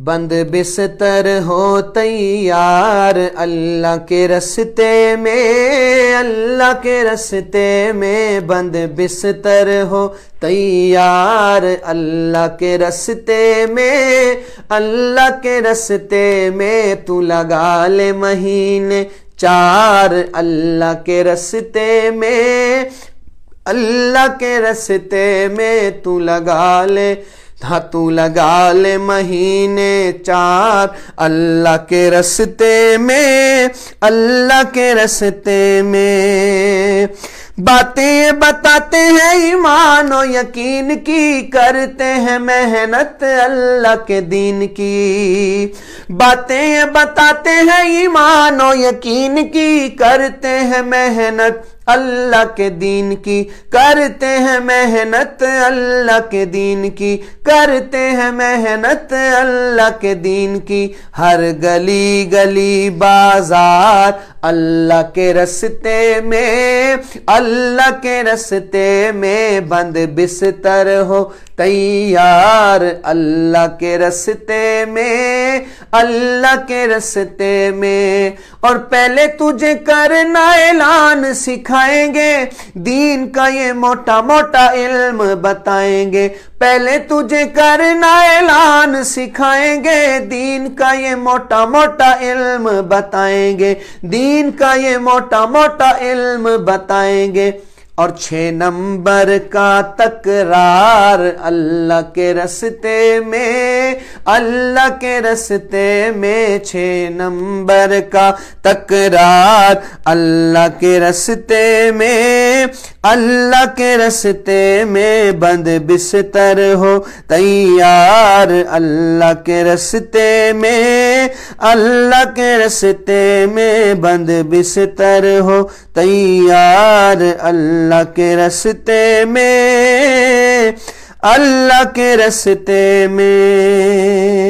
बंद बिस्तर हो तैयार अल्लाह के रस्ते में अल्लाह के रस्ते में बंद बिस्तर हो तैयार अल्लाह के रस्ते में अल्लाह के रस्ते में तू लगा ले महीने चार अल्लाह के रस्ते में अल्लाह के रस्ते में तू लगा ले धातु लगा ले महीने चार अल्लाह के रस्ते में अल्लाह के रस्ते में बातें बताते हैं ईमान और यकीन की करते हैं मेहनत अल्लाह के दीन की बातें बताते हैं ईमान और यकीन की करते हैं मेहनत अल्लाह के दीन की करते हैं मेहनत अल्लाह के दीन की करते हैं मेहनत अल्लाह के दीन की हर गली गली बाजार अल्लाह के रस्ते में अल्लाह के रस्ते में बंद बिस्तर हो तैयार अल्लाह के रस्ते में अल्लाह के रस्ते में और पहले तुझे करना ऐलान सिखाएंगे दीन का ये मोटा मोटा इल्म बताएंगे पहले तुझे करना ऐलान सिखाएंगे दीन का ये मोटा मोटा इल्म बताएंगे दीन दीन का ये मोटा मोटा इल्म बताएंगे और छह नंबर का तकरार अल्लाह के रस्ते में अल्लाह के रस्ते में छह नंबर का तकरार अल्लाह के रस्ते में अल्लाह के रस्ते में बंद बिस्तर हो तैयार अल्लाह के रस्ते में अल्लाह के रस्ते में बंद बिस्तर हो तैयार अल्लाह के रस्ते में अल्लाह के रस्ते में